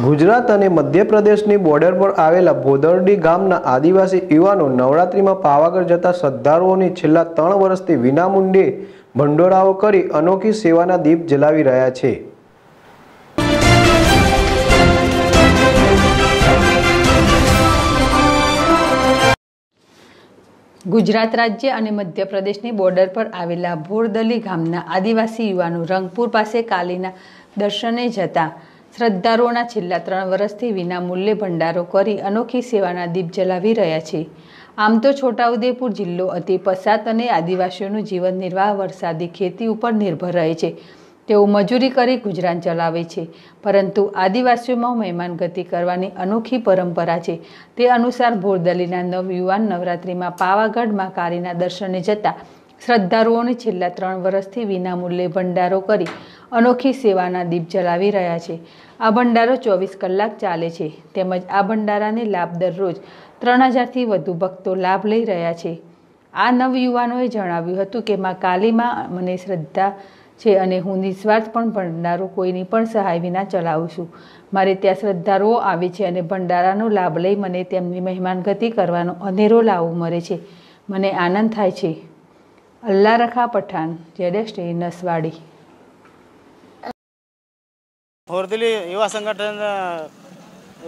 ગુજરાત અને મધ્યપ્રદેશની બોર્ડર પર આવેલા ભોદરડી ગામના આદિવાસી યુવાનો નવરાત્રિમાં પાવાગઢ જતા શ્રદ્ધાળુઓની છેલ્લા ત્રણ વર્ષથી વિનામૂલ્યે ભંડોળાઓ કરી અનોખી સેવાના દીપ જલાવી રહ્યા છે ગુજરાત રાજ્ય અને મધ્યપ્રદેશની બોર્ડર પર આવેલા ભોરદલી ગામના આદિવાસી યુવાનો રંગપુર પાસે કાલીના દર્શને જતા શ્રદ્ધાળુઓના છેલ્લા ત્રણ વર્ષથી વિનામૂલ્યે ભંડારો કરી અનોખી સેવાના દીપ જલાવી રહ્યા છે આમ તો છોટાઉદેપુર જિલ્લો અતિ પસાત અને આદિવાસીઓનું જીવન નિર્વાહ વરસાદી ખેતી ઉપર નિર્ભર રહે છે તેઓ મજૂરી કરી ગુજરાન ચલાવે છે પરંતુ આદિવાસીઓમાં મહેમાન ગતિ કરવાની અનોખી પરંપરા છે તે અનુસાર ભોરદલીના નવયુવાન નવરાત્રિમાં પાવાગઢમાં કારીના દર્શને જતા શ્રદ્ધાળુઓને છેલ્લા ત્રણ વર્ષથી વિનામૂલ્યે ભંડારો કરી અનોખી સેવાના દીપ જલાવી રહ્યા છે આ ભંડારો ચોવીસ કલાક ચાલે છે તેમજ આ ભંડારાને લાભ દરરોજ ત્રણ હજારથી વધુ ભક્તો લાભ લઈ રહ્યા છે આ નવયુવાનોએ જણાવ્યું હતું કે મા કાલીમાં મને શ્રદ્ધા છે અને હું નિસ્વાર્થ પણ ભંડારો કોઈની પણ સહાય વિના ચલાવું છું મારે ત્યાં શ્રદ્ધાળુઓ આવે છે અને ભંડારાનો લાભ લઈ મને તેમની મહેમાનગતિ કરવાનો અનેરો લાવો મળે છે મને આનંદ થાય છે અલ્લા રખા પઠાણ જેડેશ્રી નસવાડી હોરદલી યુવા સંગઠન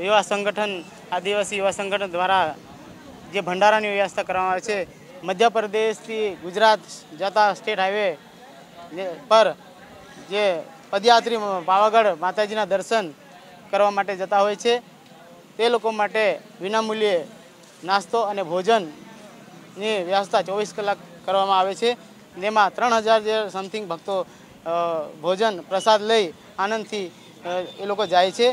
યુવા સંગઠન આદિવાસી યુવા સંગઠન દ્વારા જે ભંડારાની વ્યવસ્થા કરવામાં આવે છે મધ્યપ્રદેશથી ગુજરાત જતા સ્ટેટ હાઈવે પર જે પદયાત્રી પાવાગઢ માતાજીના દર્શન કરવા માટે જતા હોય છે તે લોકો માટે વિનામૂલ્યે નાસ્તો અને ભોજન ની વ્યવસ્થા ચોવીસ કલાક કરવામાં આવે છે જેમાં ત્રણ હજાર જે સમથિંગ ભક્તો ભોજન પ્રસાદ લઈ આનંદથી એ લોકો જાય છે